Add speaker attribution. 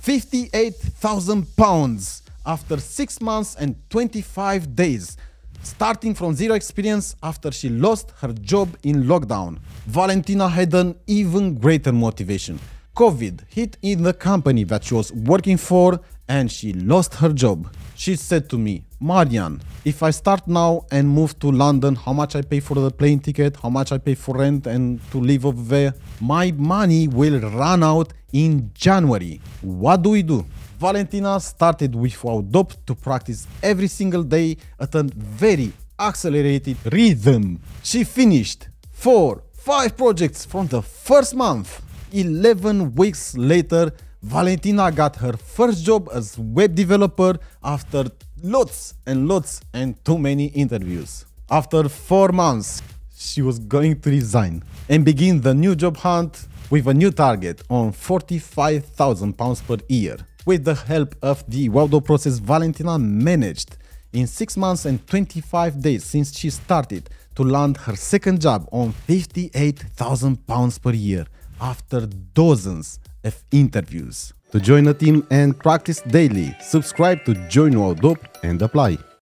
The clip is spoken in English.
Speaker 1: 58,000 pounds after 6 months and 25 days, starting from zero experience after she lost her job in lockdown. Valentina had an even greater motivation. COVID hit in the company that she was working for and she lost her job. She said to me, Marian, if I start now and move to London, how much I pay for the plane ticket, how much I pay for rent and to live over there, my money will run out in January. What do we do? Valentina started with dope to practice every single day at a very accelerated rhythm. She finished 4, 5 projects from the first month. 11 weeks later, Valentina got her first job as web developer after lots and lots and too many interviews. After four months, she was going to resign and begin the new job hunt with a new target on 45,000 pounds per year. With the help of the Waldo process, Valentina managed in 6 months and 25 days since she started to land her second job on 58,000 pounds per year after dozens of interviews. To join a team and practice daily, subscribe to Join Waldop and apply.